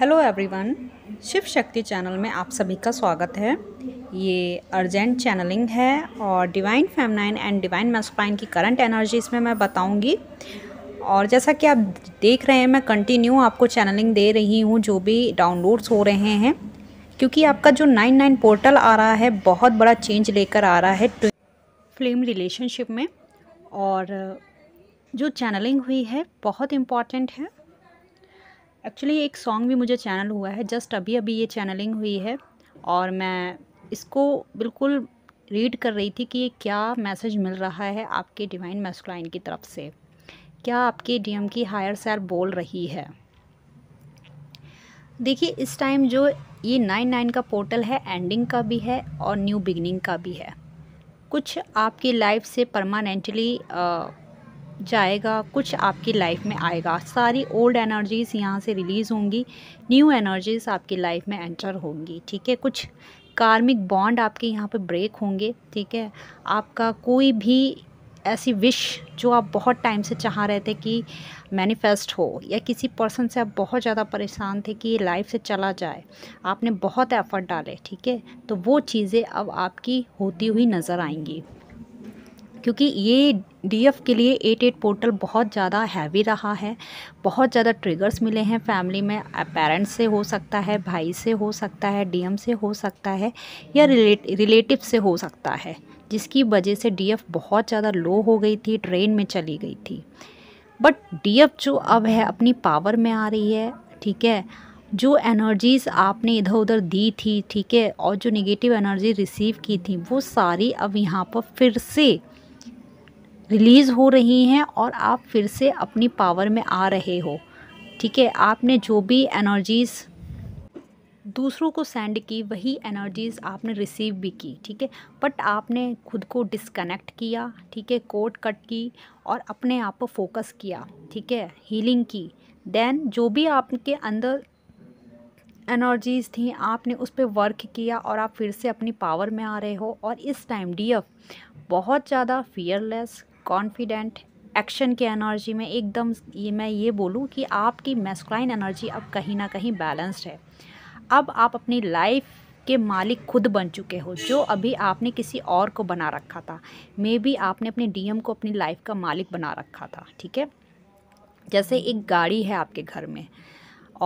hello everyone Shiv शक्ति channel में आप सभी का स्वागत है ये अर्जेंट चैनलिंग है और divine feminine and divine masculine की करंट एनर्जी इसमें मैं बताऊंगी और जैसा कि आप देख रहे हैं मैं कंटिन्यू आपको चैनलिंग दे रही हूँ जो भी डाउनलोड्स हो रहे हैं क्योंकि आपका जो नाइन नाइन पोर्टल आ रहा है बहुत बड़ा चेंज लेकर आ रहा है फ्लेम रिलेशनशिप में और जो चैनलिंग हुई है बहुत इम्पॉर्टेंट है एक्चुअली एक सॉन्ग भी मुझे चैनल हुआ है जस्ट अभी अभी ये चैनलिंग हुई है और मैं इसको बिल्कुल रीड कर रही थी कि ये क्या मैसेज मिल रहा है आपके डिवाइन मैस्कुलाइन की तरफ से क्या आपके डीएम की हायर सैर बोल रही है देखिए इस टाइम जो ये नाइन नाइन का पोर्टल है एंडिंग का भी है और न्यू बिगनिंग का भी है कुछ आपकी लाइफ से परमानेंटली जाएगा कुछ आपकी लाइफ में आएगा सारी ओल्ड एनर्जीज़ यहाँ से रिलीज़ होंगी न्यू एनर्जीज़ आपकी लाइफ में एंटर होंगी ठीक है कुछ कार्मिक बॉन्ड आपके यहाँ पे ब्रेक होंगे ठीक है आपका कोई भी ऐसी विश जो आप बहुत टाइम से चाह रहे थे कि मैनिफेस्ट हो या किसी पर्सन से आप बहुत ज़्यादा परेशान थे कि ये लाइफ से चला जाए आपने बहुत एफ़र्ट डाले ठीक है तो वो चीज़ें अब आपकी होती हुई नज़र आएंगी क्योंकि ये डीएफ के लिए एट एट पोर्टल बहुत ज़्यादा हैवी रहा है बहुत ज़्यादा ट्रिगर्स मिले हैं फैमिली में पेरेंट्स से हो सकता है भाई से हो सकता है डीएम से हो सकता है या रिलेट रिलेटिव से हो सकता है जिसकी वजह से डीएफ बहुत ज़्यादा लो हो गई थी ट्रेन में चली गई थी बट एफ जो अब है अपनी पावर में आ रही है ठीक है जो एनर्जीज़ आपने इधर उधर दी थी ठीक है और जो नेगेटिव एनर्जी रिसीव की थी वो सारी अब यहाँ पर फिर से रिलीज़ हो रही हैं और आप फिर से अपनी पावर में आ रहे हो ठीक है आपने जो भी एनर्जीज़ दूसरों को सेंड की वही एनर्जीज़ आपने रिसीव भी की ठीक है बट आपने खुद को डिसकनेक्ट किया ठीक है कोट कट की और अपने आप पर फोकस किया ठीक है हीलिंग की देन जो भी आपके अंदर एनर्जीज़ थी आपने उस पर वर्क किया और आप फिर से अपनी पावर में आ रहे हो और इस टाइम डी एफ बहुत ज़्यादा फियरलेस कॉन्फिडेंट एक्शन के एनर्जी में एकदम ये मैं ये बोलूँ कि आपकी मेस्कुलाइन एनर्जी अब कहीं ना कहीं बैलेंस्ड है अब आप अपनी लाइफ के मालिक खुद बन चुके हो जो अभी आपने किसी और को बना रखा था मे बी आपने अपने डीएम को अपनी लाइफ का मालिक बना रखा था ठीक है जैसे एक गाड़ी है आपके घर में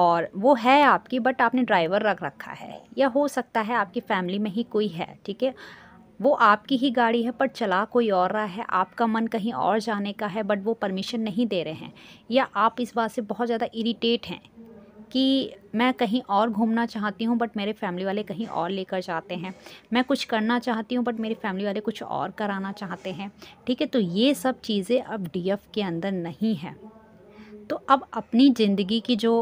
और वो है आपकी बट आपने ड्राइवर रख रखा है या हो सकता है आपकी फैमिली में ही कोई है ठीक है वो आपकी ही गाड़ी है पर चला कोई और रहा है आपका मन कहीं और जाने का है बट वो परमिशन नहीं दे रहे हैं या आप इस बात से बहुत ज़्यादा इरीटेट हैं कि मैं कहीं और घूमना चाहती हूँ बट मेरे फैमिली वाले कहीं और लेकर जाते हैं मैं कुछ करना चाहती हूँ बट मेरे फैमिली वाले कुछ और कराना चाहते हैं ठीक है तो ये सब चीज़ें अब डीएफ के अंदर नहीं है तो अब अपनी ज़िंदगी की जो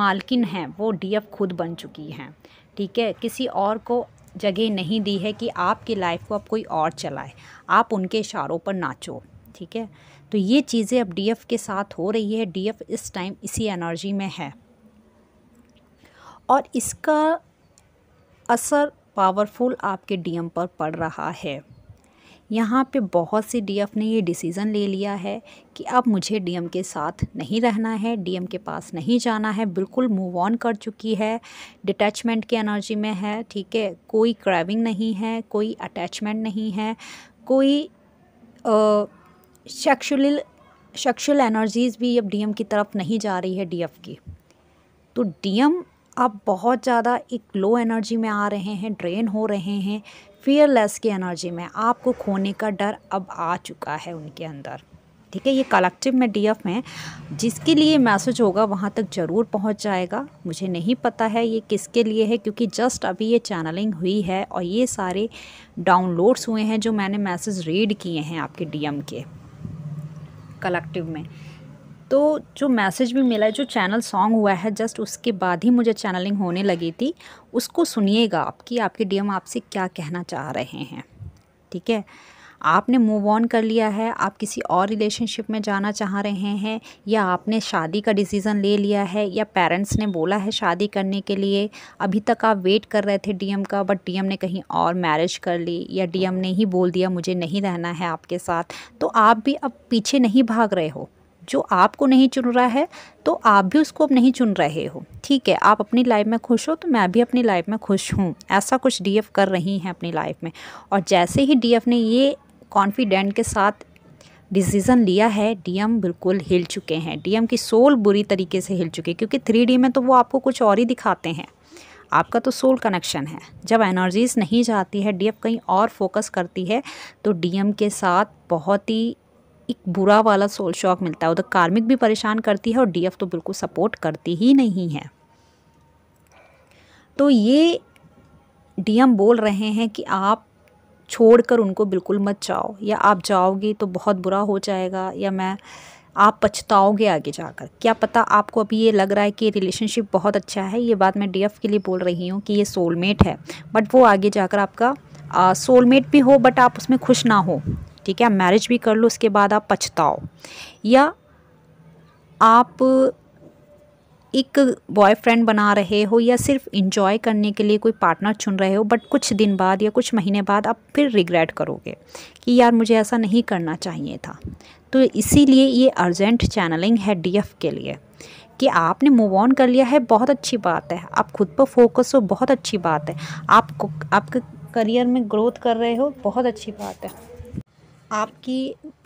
मालकिन हैं वो डीएफ खुद बन चुकी हैं ठीक है किसी और को जगह नहीं दी है कि आपकी लाइफ को अब कोई और चलाए आप उनके इशारों पर नाचो ठीक है तो ये चीज़ें अब डीएफ के साथ हो रही है डीएफ इस टाइम इसी एनर्जी में है और इसका असर पावरफुल आपके डीएम पर पड़ रहा है यहाँ पे बहुत सी डीएफ ने ये डिसीज़न ले लिया है कि अब मुझे डीएम के साथ नहीं रहना है डीएम के पास नहीं जाना है बिल्कुल मूव ऑन कर चुकी है डिटैचमेंट की एनर्जी में है ठीक है कोई क्रैविंग नहीं है कोई अटैचमेंट नहीं है कोई सेक्शुअल सेक्शुअल एनर्जीज़ भी अब डीएम की तरफ नहीं जा रही है डीएफ की तो डीएम अब बहुत ज़्यादा एक लो एनर्जी में आ रहे हैं ड्रेन हो रहे हैं फियरलेस की एनर्जी में आपको खोने का डर अब आ चुका है उनके अंदर ठीक है ये कलेक्टिव में डीएफ में जिसके लिए मैसेज होगा वहाँ तक ज़रूर पहुँच जाएगा मुझे नहीं पता है ये किसके लिए है क्योंकि जस्ट अभी ये चैनलिंग हुई है और ये सारे डाउनलोड्स हुए हैं जो मैंने मैसेज रीड किए हैं आपके डीएम के कलेक्टिव में तो जो मैसेज भी मिला है जो चैनल सॉन्ग हुआ है जस्ट उसके बाद ही मुझे चैनलिंग होने लगी थी उसको सुनिएगा आपकी आपके डीएम आपसे क्या कहना चाह रहे हैं ठीक है आपने मूव ऑन कर लिया है आप किसी और रिलेशनशिप में जाना चाह रहे हैं या आपने शादी का डिसीज़न ले लिया है या पेरेंट्स ने बोला है शादी करने के लिए अभी तक आप वेट कर रहे थे डीएम का बट डीएम ने कहीं और मैरिज कर ली या डीएम ने ही बोल दिया मुझे नहीं रहना है आपके साथ तो आप भी अब पीछे नहीं भाग रहे हो जो आपको नहीं चुन रहा है तो आप भी उसको अब नहीं चुन रहे हो ठीक है आप अपनी लाइफ में खुश हो तो मैं भी अपनी लाइफ में खुश हूँ ऐसा कुछ डीएफ कर रही हैं अपनी लाइफ में और जैसे ही डीएफ ने ये कॉन्फिडेंट के साथ डिसीज़न लिया है डीएम बिल्कुल हिल चुके हैं डीएम की सोल बुरी तरीके से हिल चुके हैं क्योंकि थ्री में तो वो आपको कुछ और ही दिखाते हैं आपका तो सोल कनेक्शन है जब एनर्जीज नहीं जाती है डीएफ कहीं और फोकस करती है तो डीएम के साथ बहुत ही एक बुरा वाला सोल शॉक मिलता है उधर कार्मिक भी परेशान करती है और डीएफ तो बिल्कुल सपोर्ट करती ही नहीं है तो ये डीएम बोल रहे हैं कि आप छोड़कर उनको बिल्कुल मत जाओ या आप जाओगे तो बहुत बुरा हो जाएगा या मैं आप पछताओगे आगे जाकर क्या पता आपको अभी ये लग रहा है कि रिलेशनशिप बहुत अच्छा है ये बात मैं डीएफ के लिए बोल रही हूँ कि ये सोलमेट है बट वो आगे जाकर आपका सोलमेट भी हो बट आप उसमें खुश ना हो ठीक है मैरिज भी कर लो उसके बाद आप पछताओ या आप एक बॉयफ्रेंड बना रहे हो या सिर्फ इंजॉय करने के लिए कोई पार्टनर चुन रहे हो बट कुछ दिन बाद या कुछ महीने बाद आप फिर रिग्रेट करोगे कि यार मुझे ऐसा नहीं करना चाहिए था तो इसीलिए ये अर्जेंट चैनलिंग है डीएफ के लिए कि आपने मूव ऑन कर लिया है बहुत अच्छी बात है आप खुद पर फोकस हो बहुत अच्छी बात है आपको आपके करियर में ग्रोथ कर रहे हो बहुत अच्छी बात है आपकी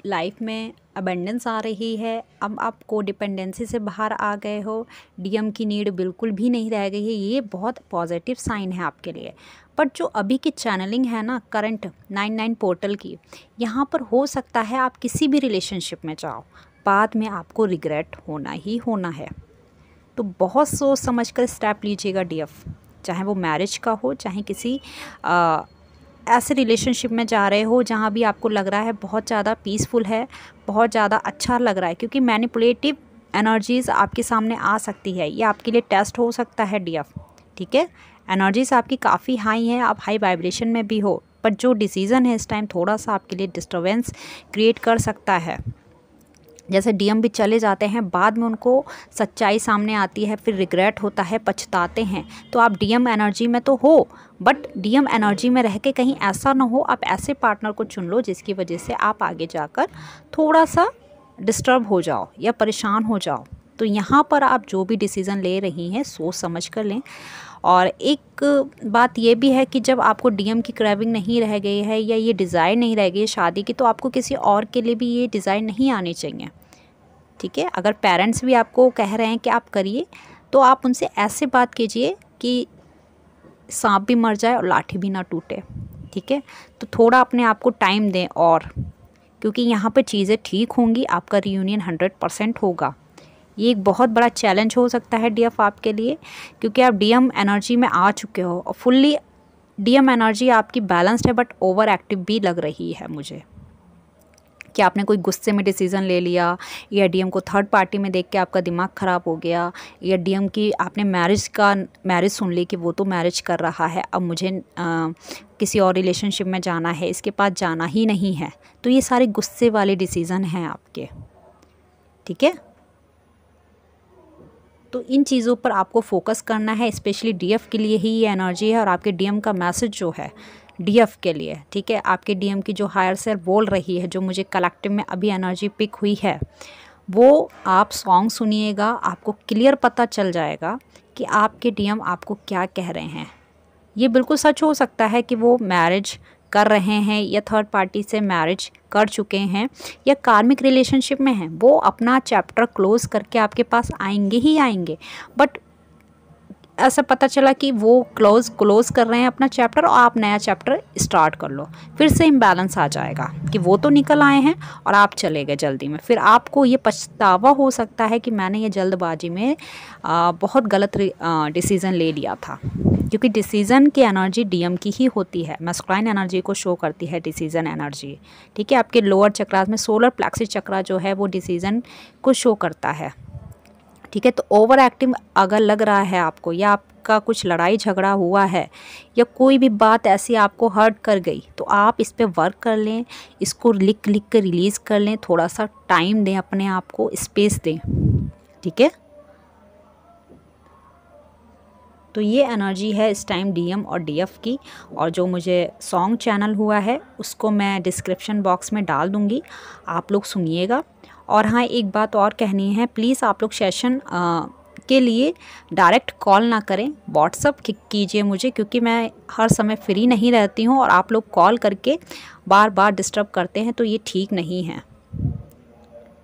लाइफ में अबेंडेंस आ रही है अब आप को डिपेंडेंसी से बाहर आ गए हो डीएम की नीड बिल्कुल भी नहीं रह गई है ये बहुत पॉजिटिव साइन है आपके लिए बट जो अभी की चैनलिंग है ना करंट नाइन नाइन पोर्टल की यहाँ पर हो सकता है आप किसी भी रिलेशनशिप में जाओ बाद में आपको रिग्रेट होना ही होना है तो बहुत सोच समझ कर स्टेप लीजिएगा डी एफ चाहे वो मैरिज का हो चाहे किसी आ, ऐसे रिलेशनशिप में जा रहे हो जहाँ भी आपको लग रहा है बहुत ज़्यादा पीसफुल है बहुत ज़्यादा अच्छा लग रहा है क्योंकि मैनिपुलेटिव एनर्जीज़ आपके सामने आ सकती है ये आपके लिए टेस्ट हो सकता है डी ठीक है एनर्जीज़ आपकी काफ़ी हाई है आप हाई वाइब्रेशन में भी हो पर जो डिसीज़न है इस टाइम थोड़ा सा आपके लिए डिस्टर्बेंस क्रिएट कर सकता है जैसे डीएम भी चले जाते हैं बाद में उनको सच्चाई सामने आती है फिर रिग्रेट होता है पछताते हैं तो आप डीएम एनर्जी में तो हो बट डीएम एनर्जी में रह के कहीं ऐसा ना हो आप ऐसे पार्टनर को चुन लो जिसकी वजह से आप आगे जाकर थोड़ा सा डिस्टर्ब हो जाओ या परेशान हो जाओ तो यहाँ पर आप जो भी डिसीज़न ले रही हैं सोच समझ कर लें और एक बात ये भी है कि जब आपको डीएम की क्रैविंग नहीं रह गई है या ये डिज़ायर नहीं रह गई है शादी की तो आपको किसी और के लिए भी ये डिज़ायर नहीं आनी चाहिए ठीक है अगर पेरेंट्स भी आपको कह रहे हैं कि आप करिए तो आप उनसे ऐसे बात कीजिए कि सांप भी मर जाए और लाठी भी ना टूटे ठीक है तो थोड़ा अपने आप को टाइम दें और क्योंकि यहाँ पे चीज़ें ठीक होंगी आपका रियूनियन हंड्रेड परसेंट होगा ये एक बहुत बड़ा चैलेंज हो सकता है डीएफ आपके लिए क्योंकि आप डीएम एनर्जी में आ चुके हो और फुल्ली डीएम एनर्जी आपकी बैलेंस्ड है बट ओवर एक्टिव भी लग रही है मुझे कि आपने कोई गुस्से में डिसीज़न ले लिया या डीएम को थर्ड पार्टी में देख के आपका दिमाग ख़राब हो गया या डीएम की आपने मैरिज का मैरिज सुन ली कि वो तो मैरिज कर रहा है अब मुझे आ, किसी और रिलेशनशिप में जाना है इसके पास जाना ही नहीं है तो ये सारे गुस्से वाले डिसीज़न हैं आपके ठीक है तो इन चीज़ों पर आपको फोकस करना है स्पेशली डी के लिए ही ये एनर्जी है और आपके डी का मैसेज जो है डी के लिए ठीक है आपके डी की जो हायर सेल बोल रही है जो मुझे कलेक्टिव में अभी एनर्जी पिक हुई है वो आप सॉन्ग सुनिएगा आपको क्लियर पता चल जाएगा कि आपके डीएम आपको क्या कह रहे हैं ये बिल्कुल सच हो सकता है कि वो मैरिज कर रहे हैं या थर्ड पार्टी से मैरिज कर चुके हैं या कार्मिक रिलेशनशिप में हैं वो अपना चैप्टर क्लोज़ करके आपके पास आएंगे ही आएंगे बट ऐसा पता चला कि वो क्लोज क्लोज कर रहे हैं अपना चैप्टर और आप नया चैप्टर स्टार्ट कर लो फिर से इम्बैलेंस आ जाएगा कि वो तो निकल आए हैं और आप चले गए जल्दी में फिर आपको ये पछतावा हो सकता है कि मैंने ये जल्दबाजी में आ, बहुत गलत डिसीज़न ले लिया था क्योंकि डिसीज़न की एनर्जी डीएम की ही होती है मस्क्राइन एनर्जी को शो करती है डिसीज़न एनर्जी ठीक है आपके लोअर चक्रास में सोलर प्लेक्सिस चक्रा जो है वो डिसीज़न को शो करता है ठीक है तो ओवर एक्टिव अगर लग रहा है आपको या आपका कुछ लड़ाई झगड़ा हुआ है या कोई भी बात ऐसी आपको हर्ट कर गई तो आप इस पर वर्क कर लें इसको लिख लिख कर रिलीज़ कर लें थोड़ा सा टाइम दें अपने आप को स्पेस दें ठीक है तो ये एनर्जी है इस टाइम डीएम और डीएफ की और जो मुझे सॉन्ग चैनल हुआ है उसको मैं डिस्क्रिप्शन बॉक्स में डाल दूँगी आप लोग सुनिएगा और हाँ एक बात और कहनी है प्लीज़ आप लोग सेशन के लिए डायरेक्ट कॉल ना करें व्हाट्सअप कीजिए मुझे क्योंकि मैं हर समय फ्री नहीं रहती हूँ और आप लोग कॉल करके बार बार डिस्टर्ब करते हैं तो ये ठीक नहीं है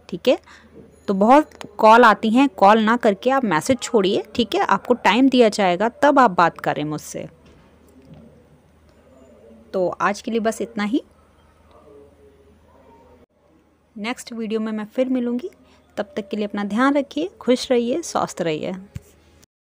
ठीक है तो बहुत कॉल आती हैं कॉल ना करके आप मैसेज छोड़िए ठीक है आपको टाइम दिया जाएगा तब आप बात करें मुझसे तो आज के लिए बस इतना ही नेक्स्ट वीडियो में मैं फिर मिलूंगी तब तक के लिए अपना ध्यान रखिए खुश रहिए स्वस्थ रहिए